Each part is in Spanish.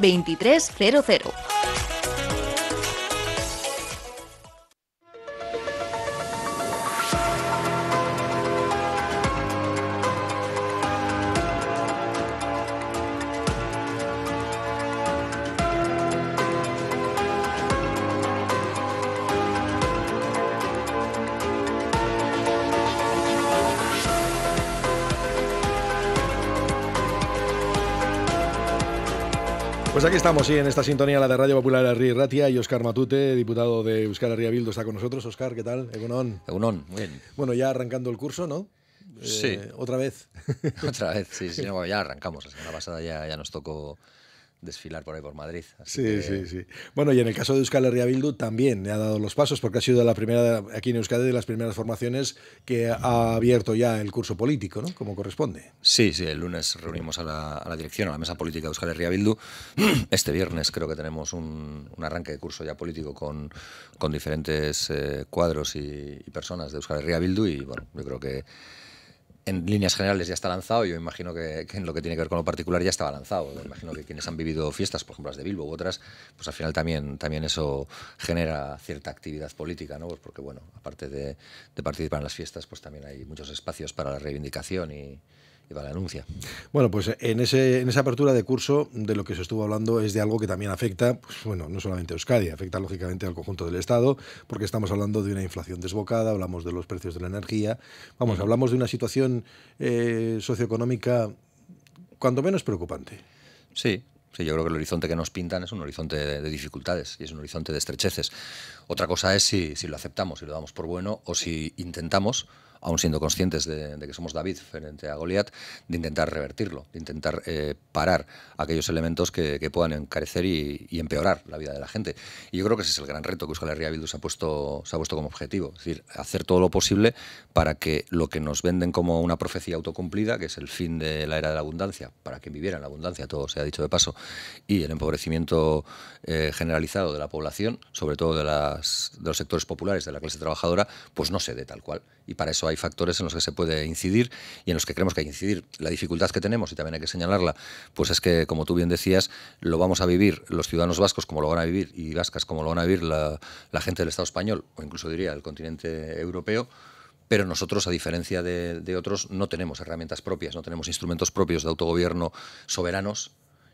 2300. estamos, sí, en esta sintonía, la de Radio Popular y Ratia y Oscar Matute, diputado de Euskal Herria está con nosotros. Oscar, ¿qué tal? Egunon. Egunon, muy bien. Bueno, ya arrancando el curso, ¿no? sí. Eh, otra vez. Otra vez, sí, sí. Bueno, ya arrancamos. La semana pasada ya, ya nos tocó desfilar por ahí por Madrid. sí, sí, sí. Bueno, y en el caso de Euskal Herria también ha dado los pasos porque ha sido la primera, aquí en Euskadi, de las primeras formaciones que ha abierto ya el curso político, ¿no? Como corresponde. Sí, sí, el lunes reunimos a la, dirección, a la mesa política de Euskal Herria Este viernes creo que tenemos un, arranque de curso ya político con, diferentes eh, cuadros y, personas de Euskal Herria y bueno, yo creo que en líneas generales ya está lanzado. Yo imagino que, en lo que tiene que ver con lo particular ya estaba lanzado. me imagino que quienes han vivido fiestas, por ejemplo las de Bilbo u otras, pues al final también, también eso genera cierta actividad política, ¿no? Pues porque, bueno, aparte de, de participar en las fiestas, pues también hay muchos espacios para la reivindicación y, bueno, pues en, esa apertura de curso de lo que se estuvo hablando es de algo que también afecta, pues, bueno, no solamente a Euskadi, afecta lógicamente al conjunto del Estado, porque estamos hablando de una inflación desbocada, hablamos de los precios de la energía, vamos, hablamos de una situación eh, socioeconómica cuanto menos preocupante. Sí, Sí, yo creo que el horizonte que nos pintan es un horizonte de, dificultades y es un horizonte de estrecheces. Otra cosa es si, si, lo aceptamos, si lo damos por bueno o si intentamos aun siendo conscientes de, que somos David frente a Goliat, de intentar revertirlo, de intentar eh, parar aquellos elementos que, puedan encarecer y, empeorar la vida de la gente. Y yo creo que ese es el gran reto que Euskal Herria se ha puesto, se ha puesto como objetivo, es decir, hacer todo lo posible para que lo que nos venden como una profecía autocumplida, que es el fin de la era de la abundancia, para que vivieran la abundancia, todo se ha dicho de paso, y el empobrecimiento eh, generalizado de la población, sobre todo de, de los sectores populares, de la clase trabajadora, pues no se dé tal cual. Y para eso hay factores en los que se puede incidir y en los que creemos que hay que incidir. La dificultad que tenemos, y también hay que señalarla, pues es que, como tú bien decías, lo vamos a vivir los ciudadanos vascos como lo van a vivir y vascas como lo van a vivir la, gente del Estado español, o incluso diría el continente europeo, pero nosotros, a diferencia de otros, no tenemos herramientas propias, no tenemos instrumentos propios de autogobierno soberanos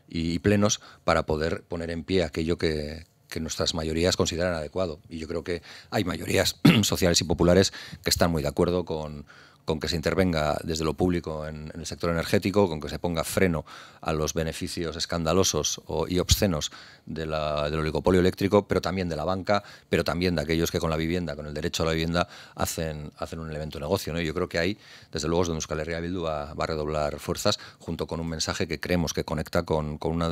y plenos para poder poner en pie aquello que, que nuestras mayorías consideran adecuado. Y yo creo que hay mayorías sociales y populares que están muy de acuerdo con, con que se intervenga desde lo público en, el sector energético, con que se ponga freno a los beneficios escandalosos o, y obscenos del oligopolio eléctrico, pero también de la banca, pero también de aquellos que con la vivienda, con el derecho a la vivienda, hacen, hacen un elemento de negocio. ¿no? yo creo que ahí, desde luego, es donde Euskal Herria Bildu va, a redoblar fuerzas, junto con un mensaje que creemos que conecta con, una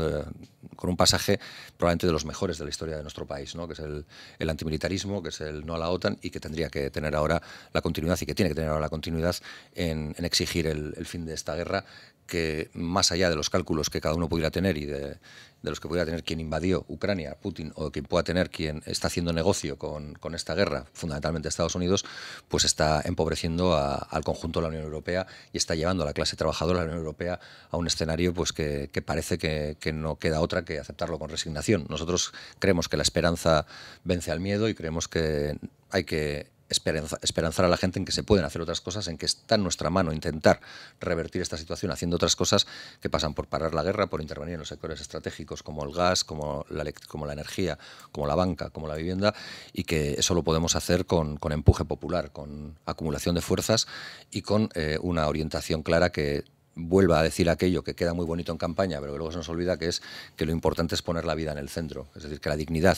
con un pasaje probablemente de los mejores de la historia de nuestro país, ¿no? que es el, el antimilitarismo, que es el no a la OTAN y que tendría que tener ahora la continuidad y que tiene que tener ahora la continuidad en, exigir el, fin de esta guerra que más allá de los cálculos que cada uno pudiera tener y de, los que pudiera tener quien invadió Ucrania, Putin, o quien pueda tener quien está haciendo negocio con, esta guerra, fundamentalmente Estados Unidos, pues está empobreciendo al conjunto de la Unión Europea y está llevando a la clase trabajadora de la Unión Europea a un escenario pues, que, parece que no queda otra que aceptarlo con resignación. Nosotros creemos que la esperanza vence al miedo y creemos que hay que esperanzar a la gente en que se pueden hacer otras cosas, en que está en nuestra mano intentar revertir esta situación haciendo otras cosas que pasan por parar la guerra, por intervenir en los sectores estratégicos como el gas, como la, energía, como la banca, como la vivienda, y que eso lo podemos hacer con, empuje popular, con acumulación de fuerzas y con eh, una orientación clara que vuelva a decir aquello que queda muy bonito en campaña, pero que luego se nos olvida, que es que lo importante es poner la vida en el centro. Es decir, que la dignidad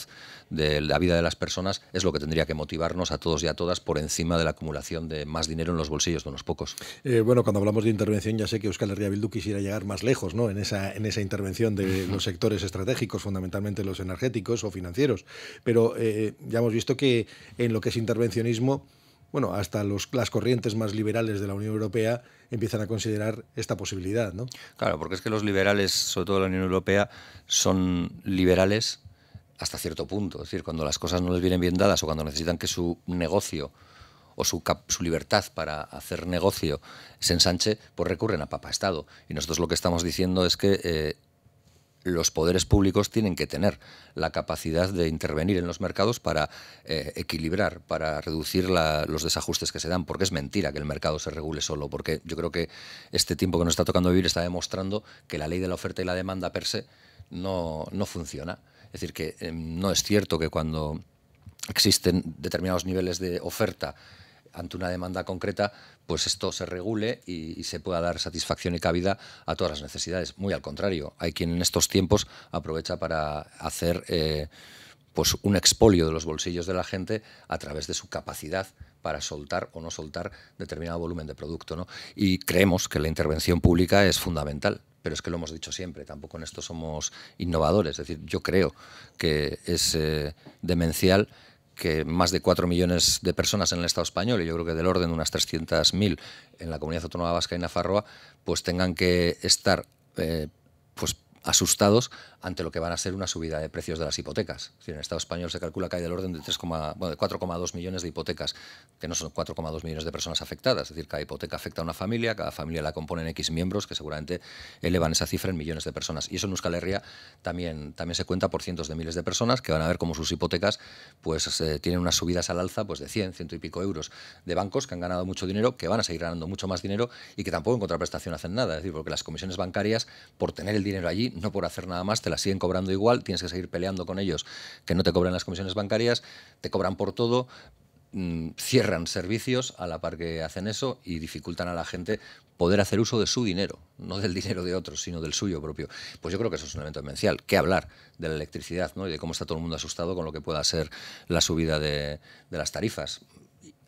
de la vida de las personas es lo que tendría que motivarnos a todos y a todas por encima de la acumulación de más dinero en los bolsillos de unos pocos. Eh, bueno, cuando hablamos de intervención, ya sé que Euskal Herria Bildu quisiera llegar más lejos ¿no? en, esa, en esa intervención de los sectores estratégicos, fundamentalmente los energéticos o financieros. Pero eh, ya hemos visto que en lo que es intervencionismo, bueno, hasta las corrientes más liberales de la Unión Europea empiezan a considerar esta posibilidad. ¿no? Claro, porque es que los liberales, sobre todo la Unión Europea, son liberales hasta cierto punto. Es decir, cuando las cosas no les vienen bien dadas o cuando necesitan que su negocio o su, libertad para hacer negocio se ensanche, pues recurren a Papa Estado. Y nosotros lo que estamos diciendo es que eh, los poderes públicos tienen que tener la capacidad de intervenir en los mercados para eh, equilibrar, para reducir los desajustes que se dan, porque es mentira que el mercado se regule solo, porque yo creo que este tiempo que nos está tocando vivir está demostrando que la ley de la oferta y la demanda per se no, funciona. Es decir, que em, no es cierto que cuando existen determinados niveles de oferta ante una demanda concreta, pues esto se regule y, se pueda dar satisfacción y cabida a todas las necesidades. Muy al contrario, hay quien en estos tiempos aprovecha para hacer eh, pues un expolio de los bolsillos de la gente a través de su capacidad para soltar o no soltar determinado volumen de producto. ¿no? Y creemos que la intervención pública es fundamental, pero es que lo hemos dicho siempre, tampoco en esto somos innovadores. Es decir, yo creo que es eh, demencial que más de 4 millones de personas en el Estado español, y yo creo que del orden de unas 300.000 en la comunidad autónoma vasca y Nafarroa, pues tengan que estar eh, pues asustados ante lo que van a ser una subida de precios de las hipotecas. en el Estado español se calcula que hay del orden de, 4,2 millones de hipotecas, que no son 4,2 millones de personas afectadas. Es decir, cada hipoteca afecta a una familia, cada familia la componen X miembros, que seguramente elevan esa cifra en millones de personas. Y eso en Euskal Herria también, también se cuenta por cientos de miles de personas que van a ver cómo sus hipotecas pues, eh, tienen unas subidas al alza pues, de 100, ciento y pico euros de bancos que han ganado mucho dinero, que van a seguir ganando mucho más dinero y que tampoco en contraprestación hacen nada. Es decir, porque las comisiones bancarias, por tener el dinero allí, no por hacer nada más, te la siguen cobrando igual, tienes que seguir peleando con ellos, que no te cobran las comisiones bancarias, te cobran por todo, mm, cierran servicios a la par que hacen eso y dificultan a la gente poder hacer uso de su dinero, no del dinero de otros, sino del suyo propio. Pues yo creo que eso es un elemento esencial. ¿Qué hablar de la electricidad ¿no? y de cómo está todo el mundo asustado con lo que pueda ser la subida de, de las tarifas?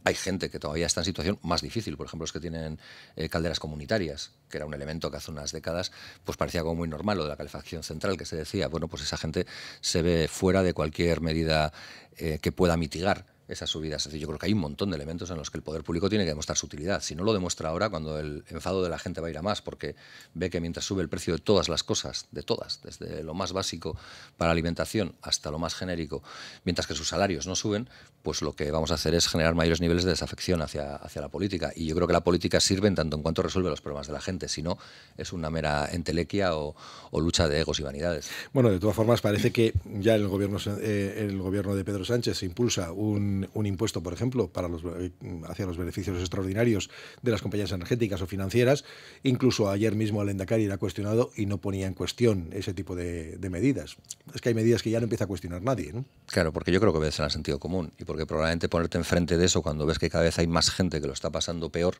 Hay gente que todavía está en situación más difícil, por ejemplo, los que tienen eh, calderas comunitarias, que era un elemento que hace unas décadas pues parecía como muy normal, lo de la calefacción central que se decía. Bueno, pues esa gente se ve fuera de cualquier medida eh, que pueda mitigar esas subidas. Es decir, yo creo que hay un montón de elementos en los que el poder público tiene que demostrar su utilidad. Si no lo demuestra ahora, cuando el enfado de la gente va a ir a más, porque ve que mientras sube el precio de todas las cosas, de todas, desde lo más básico para alimentación hasta lo más genérico, mientras que sus salarios no suben, pues lo que vamos a hacer es generar mayores niveles de desafección hacia, hacia la política. Y yo creo que la política sirve en tanto en cuanto resuelve los problemas de la gente, si no es una mera entelequia o, lucha de egos y vanidades. Bueno, de todas formas parece que ya el gobierno, eh, el gobierno de Pedro Sánchez impulsa un, impuesto, por ejemplo, para los, eh, hacia los beneficios extraordinarios de las compañías energéticas o financieras. Incluso ayer mismo el Endacari era cuestionado y no ponía en cuestión ese tipo de, medidas. Es que hay medidas que ya no empieza a cuestionar nadie. ¿no? Claro, porque yo creo que obedecen al sentido común porque probablemente ponerte enfrente de eso cuando ves que cada vez hay más gente que lo está pasando peor,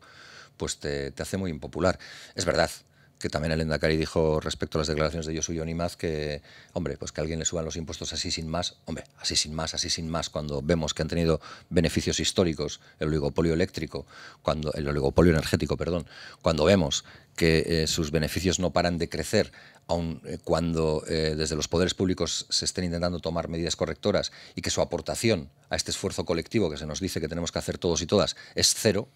pues te, te hace muy impopular. Es verdad, que también el Endacari dijo respecto a las declaraciones de Yosu Onimaz que, hombre, pues que a alguien le suban los impuestos así sin más, hombre, así sin más, así sin más, cuando vemos que han tenido beneficios históricos el oligopolio eléctrico, cuando el oligopolio energético, perdón, cuando vemos que eh, sus beneficios no paran de crecer, aun eh, cuando eh, desde los poderes públicos se estén intentando tomar medidas correctoras y que su aportación a este esfuerzo colectivo que se nos dice que tenemos que hacer todos y todas es cero,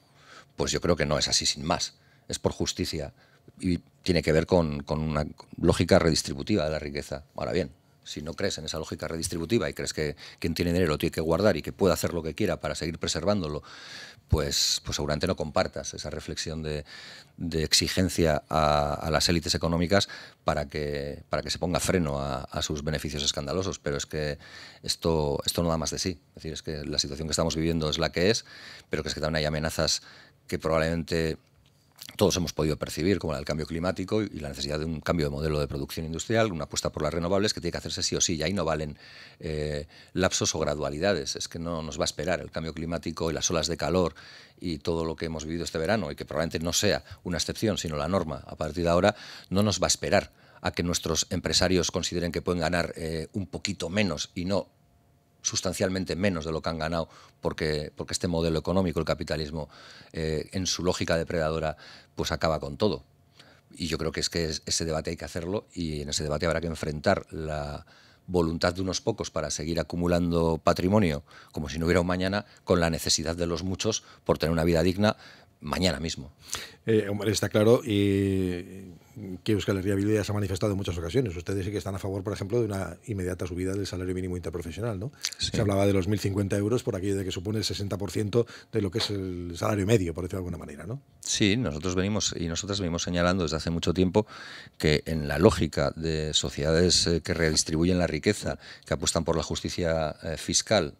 pues yo creo que no es así sin más, es por justicia y tiene que ver con, una lógica redistributiva de la riqueza. Ahora bien, si no crees en esa lógica redistributiva y crees que quien tiene dinero lo tiene que guardar y que puede hacer lo que quiera para seguir preservándolo, pues, pues seguramente no compartas esa reflexión de, exigencia a, las élites económicas para que, para que se ponga freno a, sus beneficios escandalosos. Pero es que esto, esto no da más de sí. Es decir, es que la situación que estamos viviendo es la que es, pero que es que también hay amenazas que probablemente todos hemos podido percibir, como el cambio climático y la necesidad de un cambio de modelo de producción industrial, una apuesta por las renovables que tiene que hacerse sí o sí, y ahí no valen eh, lapsos o gradualidades, es que no nos va a esperar el cambio climático y las olas de calor y todo lo que hemos vivido este verano, y que probablemente no sea una excepción, sino la norma a partir de ahora, no nos va a esperar a que nuestros empresarios consideren que pueden ganar eh, un poquito menos y no sustancialmente menos de lo que han ganado porque, porque este modelo económico, el capitalismo, eh, en su lógica depredadora, pues acaba con todo. Y yo creo que es que ese debate hay que hacerlo y en ese debate habrá que enfrentar la voluntad de unos pocos para seguir acumulando patrimonio como si no hubiera un mañana con la necesidad de los muchos por tener una vida digna mañana mismo. Eh, hombre, está claro que Euskal Herria Bildu se ha manifestado en muchas ocasiones. Ustedes sí que están a favor, por ejemplo, de una inmediata subida del salario mínimo interprofesional, ¿no? Se hablaba de los 1.050 euros por aquello de que supone el 60% de lo que es el salario medio, por decirlo de alguna manera, ¿no? Sí, nosotros venimos y nosotras venimos señalando desde hace mucho tiempo que en la lógica de sociedades eh, que redistribuyen la riqueza, que apuestan por la justicia eh, fiscal,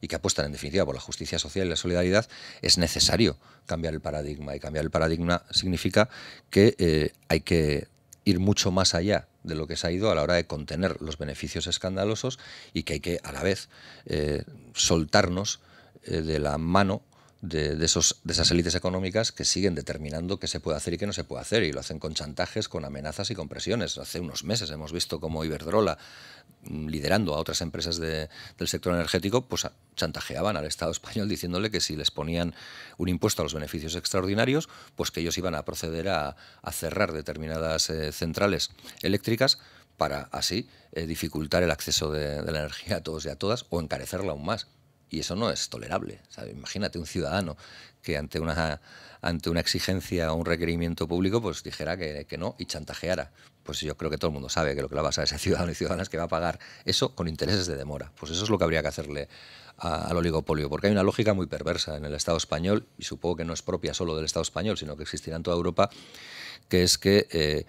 y que apuestan en definitiva por la justicia social y la solidaridad, es necesario cambiar el paradigma. Y cambiar el paradigma significa que eh, hay que ir mucho más allá de lo que se ha ido a la hora de contener los beneficios escandalosos y que hay que a la vez eh, soltarnos eh, de la mano de, esos, de esas élites económicas que siguen determinando qué se puede hacer y qué no se puede hacer. Y lo hacen con chantajes, con amenazas y con presiones. Hace unos meses hemos visto cómo Iberdrola, mm, liderando a otras empresas del sector energético, pues chantajeaban al Estado español diciéndole que si les ponían un impuesto a los beneficios extraordinarios, pues que ellos iban a proceder a, cerrar determinadas eh, centrales eléctricas para así eh, dificultar el acceso de la energía a todos y a todas o encarecerla aún más. Y eso no es tolerable. Imagínate un ciudadano que ante una, ante una exigencia o un requerimiento público pues dijera que, no y chantajeara. Pues yo creo que todo el mundo sabe que lo que le va a pasar ese ciudadano y ciudadana es que va a pagar eso con intereses de demora. Pues eso es lo que habría que hacerle al oligopolio, porque hay una lógica muy perversa en el Estado español, y supongo que no es propia solo del Estado español, sino que existirá en toda Europa, que es que... Eh,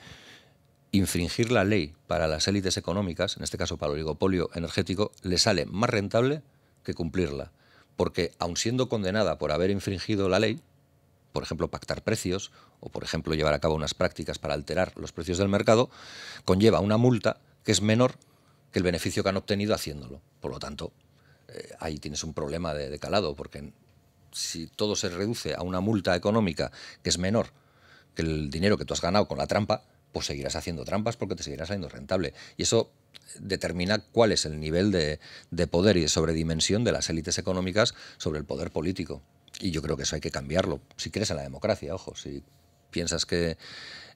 infringir la ley para las élites económicas, en este caso para el oligopolio energético, le sale más rentable que cumplirla, porque aun siendo condenada por haber infringido la ley, por ejemplo, pactar precios o, por ejemplo, llevar a cabo unas prácticas para alterar los precios del mercado, conlleva una multa que es menor que el beneficio que han obtenido haciéndolo. Por lo tanto, eh, ahí tienes un problema de, de calado, porque si todo se reduce a una multa económica que es menor que el dinero que tú has ganado con la trampa, pues seguirás haciendo trampas porque te seguirás saliendo rentable. Y eso determina cuál es el nivel de, poder y de sobredimensión de las élites económicas sobre el poder político. Y yo creo que eso hay que cambiarlo. Si crees en la democracia, ojo, si piensas que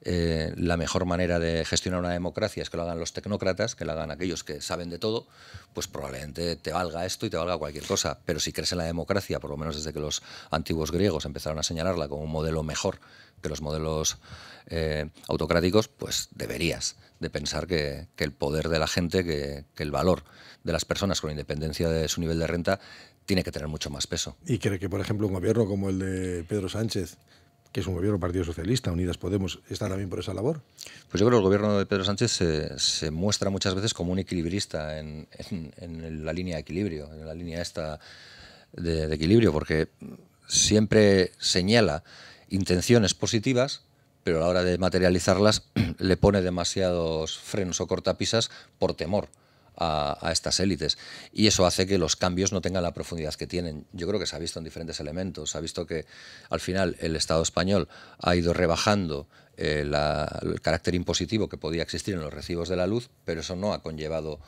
eh, la mejor manera de gestionar una democracia es que lo hagan los tecnócratas, que lo hagan aquellos que saben de todo, pues probablemente te valga esto y te valga cualquier cosa. Pero si crees en la democracia, por lo menos desde que los antiguos griegos empezaron a señalarla como un modelo mejor los modelos eh, autocráticos, pues deberías de pensar que, el poder de la gente, que, el valor de las personas con independencia de su nivel de renta, tiene que tener mucho más peso. ¿Y cree que, por ejemplo, un gobierno como el de Pedro Sánchez, que es un gobierno Partido Socialista, Unidas Podemos, está también por esa labor? Pues yo creo que el gobierno de Pedro Sánchez se, muestra muchas veces como un equilibrista en, la línea de equilibrio, en la línea esta de equilibrio, porque siempre señala intenciones positivas, pero a la hora de materializarlas le pone demasiados frenos o cortapisas por temor. A, estas élites. Y eso hace que los cambios no tengan la profundidad que tienen. Yo creo que se ha visto en diferentes elementos. Se ha visto que al final el Estado español ha ido rebajando eh, el carácter impositivo que podía existir en los recibos de la luz, pero eso no ha conllevado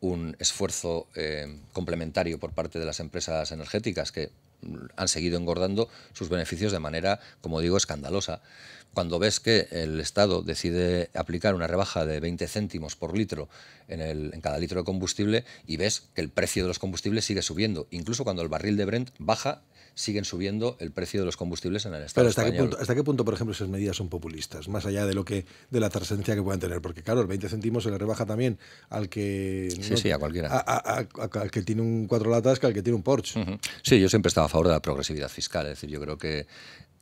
un esfuerzo eh, complementario por parte de las empresas energéticas que han seguido engordando sus beneficios de manera, como digo, escandalosa. Cuando ves que el Estado decide aplicar una rebaja de 20 céntimos por litro en, el, en cada litro de combustible y ves que el precio de los combustibles sigue subiendo, incluso cuando el barril de Brent baja siguen subiendo el precio de los combustibles en el Estado hasta Qué punto, ¿hasta qué punto, por ejemplo, esas medidas son populistas? Más allá de lo que de la trascendencia que puedan tener. Porque, claro, el 20 céntimos se le rebaja también al que... a cualquiera. al que tiene un cuatro latas que al que tiene un Porsche. Sí, yo siempre estaba a favor de la progresividad fiscal. Es decir, yo creo que,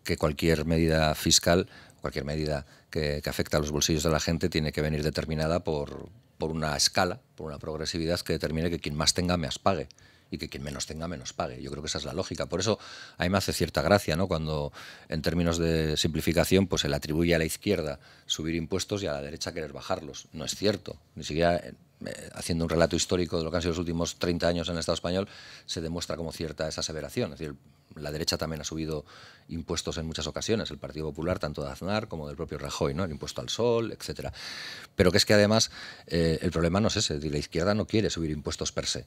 que cualquier medida fiscal, cualquier medida que, que afecta a los bolsillos de la gente tiene que venir determinada por, por una escala, por una progresividad que determine que quien más tenga, más pague y que quien menos tenga menos pague. Yo creo que esa es la lógica. Por eso a mí me hace cierta gracia, ¿no? Cuando en términos de simplificación, pues se le atribuye a la izquierda subir impuestos y a la derecha querer bajarlos. No es cierto. Ni siquiera eh, haciendo un relato histórico de lo que han sido los últimos 30 años en el Estado español, se demuestra como cierta esa aseveración. Es decir, la derecha también ha subido impuestos en muchas ocasiones, el Partido Popular, tanto de Aznar como del propio Rajoy, ¿no? el impuesto al sol, etc. Pero que es que además eh, el problema no es ese, la izquierda no quiere subir impuestos per se.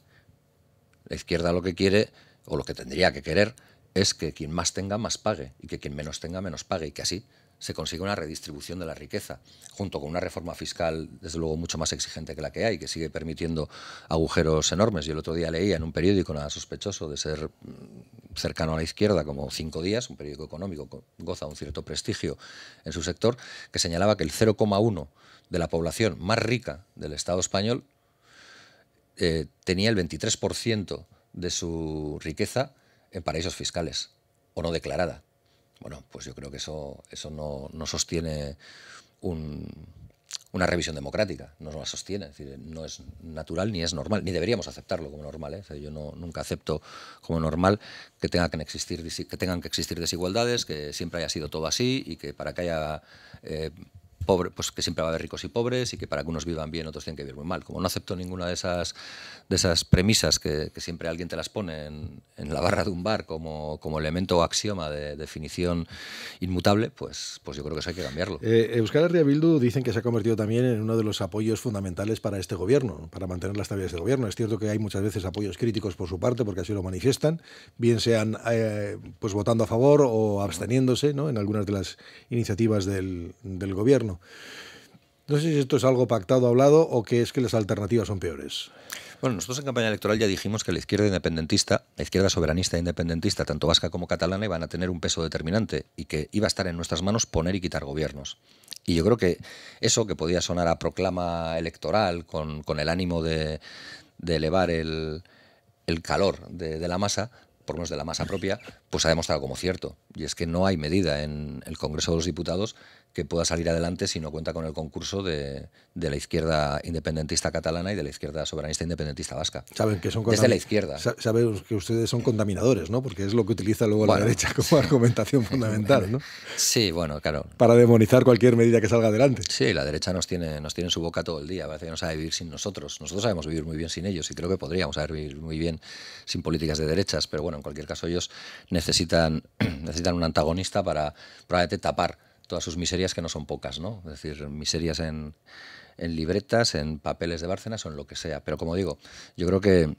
La izquierda lo que quiere, o lo que tendría que querer, es que quien más tenga, más pague, y que quien menos tenga, menos pague, y que así se consiga una redistribución de la riqueza, junto con una reforma fiscal, desde luego, mucho más exigente que la que hay, que sigue permitiendo agujeros enormes. Yo el otro día leía en un periódico, nada sospechoso de ser mm, cercano a la izquierda, como Cinco Días, un periódico económico que goza un cierto prestigio en su sector, que señalaba que el 0,1 de la población más rica del Estado español eh, tenía el 23% de su riqueza en paraísos fiscales o no declarada. Bueno, pues yo creo que eso, eso no, sostiene una revisión democrática, no la sostiene, es decir, no es natural ni es normal, ni deberíamos aceptarlo como normal. ¿eh? yo nunca acepto como normal que, que, existir, que tengan que existir desigualdades, que siempre haya sido todo así y que para que haya eh, pues que siempre va a haber ricos y pobres y que para que unos vivan bien otros tienen que vivir muy mal. Como no acepto ninguna de esas, de esas premisas que, siempre alguien te las pone en, la barra de un bar como, como elemento o axioma de definición inmutable, pues, pues yo creo que eso hay que cambiarlo. Eh, Euskal Herria Bildu dicen que se ha convertido también en uno de los apoyos fundamentales para este gobierno, para mantener las tareas de gobierno. Es cierto que hay muchas veces apoyos críticos por su parte porque así lo manifiestan, bien sean eh, pues votando a favor o absteniéndose ¿no? en algunas de las iniciativas del, del gobierno. No sé si esto es algo pactado, hablado, o que es que las alternativas son peores. Bueno, nosotros en campaña electoral ya dijimos que la izquierda independentista, la izquierda soberanista e independentista, tanto vasca como catalana, iban a tener un peso determinante y que iba a estar en nuestras manos poner y quitar gobiernos. Y yo creo que eso que podía sonar a proclama electoral con, el ánimo de, de elevar el, calor de, de la masa, por lo menos de la masa propia, pues ha demostrado como cierto. Y es que no hay medida en el Congreso de los Diputados que pueda salir adelante si no cuenta con el concurso de, la izquierda independentista catalana y de la izquierda soberanista independentista vasca. Saben que son Desde la izquierda. Saben que ustedes son contaminadores, ¿no? Porque es lo que utiliza luego la derecha como argumentación fundamental, ¿no? Sí, bueno, claro. Para demonizar cualquier medida que salga adelante. Sí, la derecha nos tiene, nos tiene en su boca todo el día. Parece que no sabe vivir sin nosotros. Nosotros sabemos vivir muy bien sin ellos y creo que podríamos vivir muy bien sin políticas de derechas. Pero bueno, en cualquier caso ellos necesitan, necesitan un antagonista para probablemente tapar todas sus miserias, que no son pocas, ¿no? Es decir, miserias en, libretas, en papeles de Bárcenas o en lo que sea. Pero como digo, yo creo que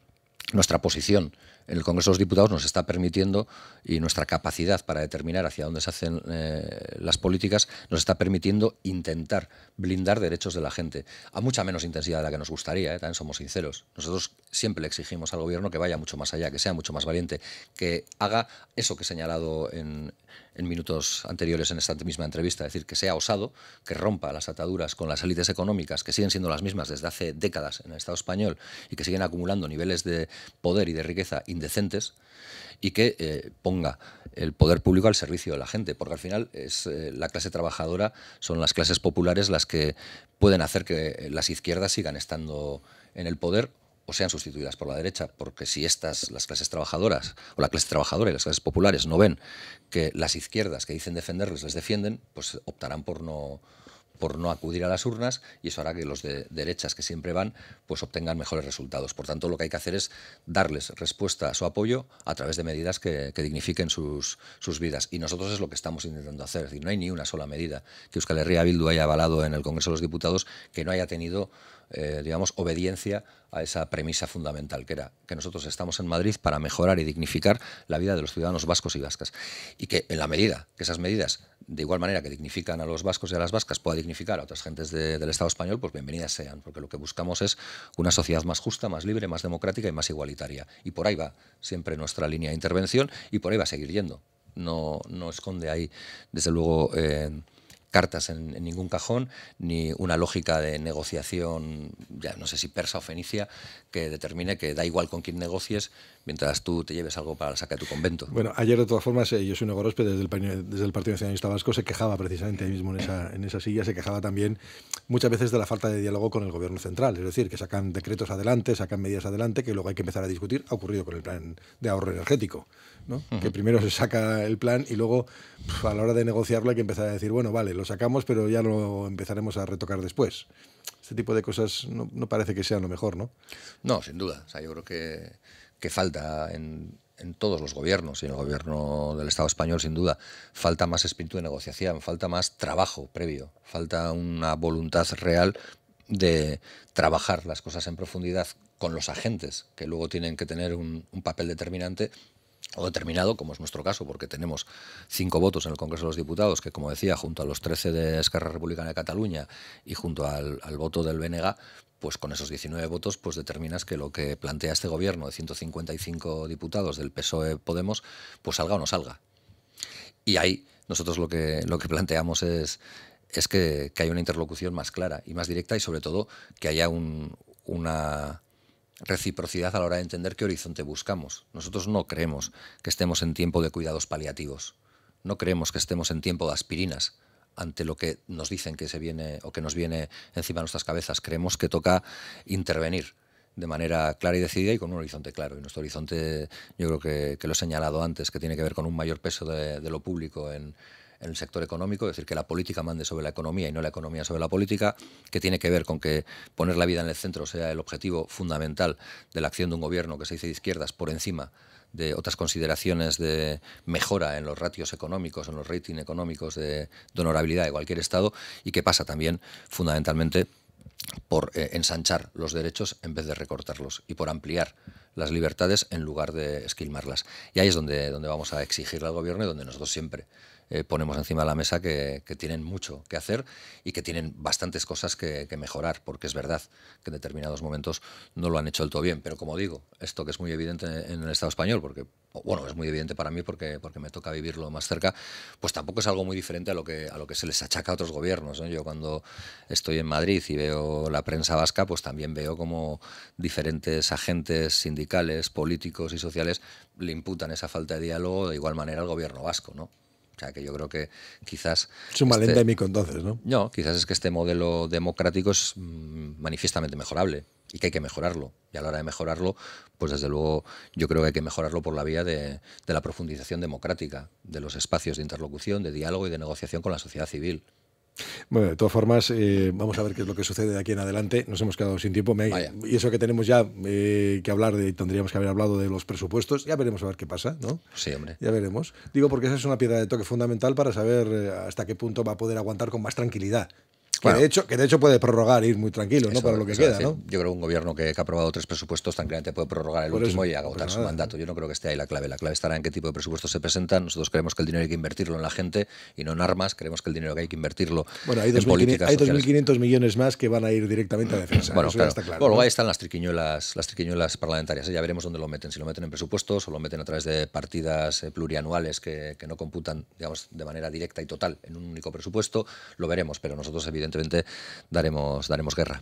nuestra posición en el Congreso de los Diputados nos está permitiendo y nuestra capacidad para determinar hacia dónde se hacen eh, las políticas nos está permitiendo intentar blindar derechos de la gente a mucha menos intensidad de la que nos gustaría, eh, también somos sinceros. Nosotros siempre le exigimos al gobierno que vaya mucho más allá, que sea mucho más valiente, que haga eso que he señalado en, en minutos anteriores en esta misma entrevista, decir, que sea osado, que rompa las ataduras con las élites económicas que siguen siendo las mismas desde hace décadas en el Estado español y que siguen acumulando niveles de poder y de riqueza indecentes y que eh, ponga el poder público al servicio de la gente, porque al final es eh, la clase trabajadora, son las clases populares las que pueden hacer que las izquierdas sigan estando en el poder o sean sustituidas por la derecha, porque si estas, las clases trabajadoras, o la clase trabajadora y las clases populares no ven que las izquierdas que dicen defenderles les defienden, pues optarán por no, por no acudir a las urnas y eso hará que los de derechas que siempre van pues obtengan mejores resultados. Por tanto, lo que hay que hacer es darles respuesta a su apoyo a través de medidas que, dignifiquen sus, sus, vidas. Y nosotros es lo que estamos intentando hacer. Es decir, no hay ni una sola medida que Euskal Herria Bildu haya avalado en el Congreso de los Diputados que no haya tenido eh, digamos, obediencia a esa premisa fundamental que era que nosotros estamos en Madrid para mejorar y dignificar la vida de los ciudadanos vascos y vascas. Y que en la medida que esas medidas, de igual manera que dignifican a los vascos y a las vascas, pueda dignificar a otras gentes del Estado español, pues bienvenidas sean, porque lo que buscamos es una sociedad más justa, más libre, más democrática y más igualitaria. Y por ahí va siempre nuestra línea de intervención y por ahí va a seguir yendo. No, no esconde ahí, desde luego... Eh, cartas en, ningún cajón, ni una lógica de negociación, ya no sé si persa o fenicia, que determine que da igual con quién negocies mientras tú te lleves algo para la saca de tu convento. Bueno, ayer de todas formas, yo soy un desde el, desde el Partido Nacionalista Vasco se quejaba precisamente ahí mismo en esa, en esa silla, se quejaba también muchas veces de la falta de diálogo con el gobierno central, es decir, que sacan decretos adelante, sacan medidas adelante que luego hay que empezar a discutir, ha ocurrido con el plan de ahorro energético que primero se saca el plan y luego pues, a la hora de negociarlo hay que empezar a decir, bueno, vale, lo sacamos, pero ya lo empezaremos a retocar después. Este tipo de cosas no, parece que sean lo mejor, ¿no? No, sin duda. yo creo que, falta en, todos los gobiernos y en el gobierno del Estado español, sin duda, falta más espíritu de negociación, falta más trabajo previo, falta una voluntad real de trabajar las cosas en profundidad con los agentes, que luego tienen que tener un papel determinante o determinado, como es nuestro caso, porque tenemos cinco votos en el Congreso de los Diputados, que como decía, junto a los 13 de Esquerra Republicana de Cataluña y junto al, voto del BNG, pues con esos 19 votos pues determinas que lo que plantea este gobierno de 155 diputados del PSOE Podemos, pues salga o no salga. Y ahí nosotros lo que, lo que planteamos es, es que, haya una interlocución más clara y más directa y sobre todo que haya una reciprocidad a la hora de entender qué horizonte buscamos. Nosotros no creemos que estemos en tiempo de cuidados paliativos, no creemos que estemos en tiempo de aspirinas ante lo que nos dicen que se viene o que nos viene encima de nuestras cabezas. Creemos que toca intervenir de manera clara y decidida y con un horizonte claro. Y nuestro horizonte, yo creo que, lo he señalado antes, que tiene que ver con un mayor peso de, de lo público en, en el sector económico, es decir, que la política mande sobre la economía y no la economía sobre la política, que tiene que ver con que poner la vida en el centro sea el objetivo fundamental de la acción de un gobierno que se dice de izquierdas por encima de otras consideraciones de mejora en los ratios económicos, en los ratings económicos de, honorabilidad de cualquier Estado y que pasa también fundamentalmente por eh, ensanchar los derechos en vez de recortarlos y por ampliar las libertades en lugar de esquilmarlas. Y ahí es donde, donde vamos a exigirle al gobierno y donde nosotros siempre eh, ponemos encima de la mesa que, tienen mucho que hacer y que tienen bastantes cosas que, mejorar, porque es verdad que en determinados momentos no lo han hecho del todo bien. Pero como digo, esto que es muy evidente en el Estado español, porque, bueno, es muy evidente para mí porque, porque me toca vivirlo más cerca, pues tampoco es algo muy diferente a lo que, a lo que se les achaca a otros gobiernos. Yo cuando estoy en Madrid y veo la prensa vasca, pues también veo como diferentes agentes sindicales, políticos y sociales le imputan esa falta de diálogo de igual manera al gobierno vasco, ¿no? O sea, que yo creo que quizás... Es un mal este entonces, ¿no? No, quizás es que este modelo democrático es mm, manifiestamente mejorable y que hay que mejorarlo. Y a la hora de mejorarlo, pues desde luego yo creo que hay que mejorarlo por la vía de la profundización democrática, de los espacios de interlocución, de diálogo y de negociación con la sociedad civil. Bueno, de todas formas, eh, vamos a ver qué es lo que sucede de aquí en adelante. Nos hemos quedado sin tiempo. y eso que tenemos ya eh, que hablar, de, tendríamos que haber hablado de los presupuestos. Ya veremos a ver qué pasa, ¿no? Sí, hombre. Ya veremos. Digo porque esa es una piedra de toque fundamental para saber eh, hasta qué punto va a poder aguantar con más tranquilidad que, de hecho, que de hecho puede prorrogar, ir muy tranquilo, ¿no? Para lo que queda, ¿no? Yo creo que un gobierno que, ha aprobado tres presupuestos tan tranquilamente puede prorrogar el último y agotar pues su mandato. Yo no creo que esté ahí la clave. La clave estará en qué tipo de presupuestos se presentan. Nosotros creemos que el dinero hay que invertirlo en la gente y no en armas. Creemos que el dinero que hay que invertirlo bueno, hay en Hay 2.500 millones más que van a ir directamente a mm, defensa. Bueno, claro. está claro, bueno ahí están las triquiñuelas, las triquiñuelas parlamentarias. ¿eh? Ya veremos dónde lo meten. Si lo meten en presupuestos o lo meten a través de partidas eh, plurianuales que, que no computan, digamos, de manera directa y total en un único presupuesto, lo veremos. Pero nosotros, evidentemente, evidentemente daremos, daremos guerra.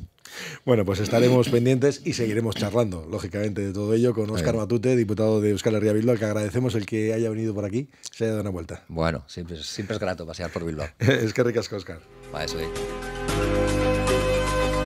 Bueno, pues estaremos pendientes y seguiremos charlando, lógicamente, de todo ello con Óscar Matute, diputado de Euskal Herria Bilbao, que agradecemos el que haya venido por aquí, se haya dado una vuelta. Bueno, siempre, es grato pasear por Bilbao. es que ricasco, Óscar. Para eso, ¿eh?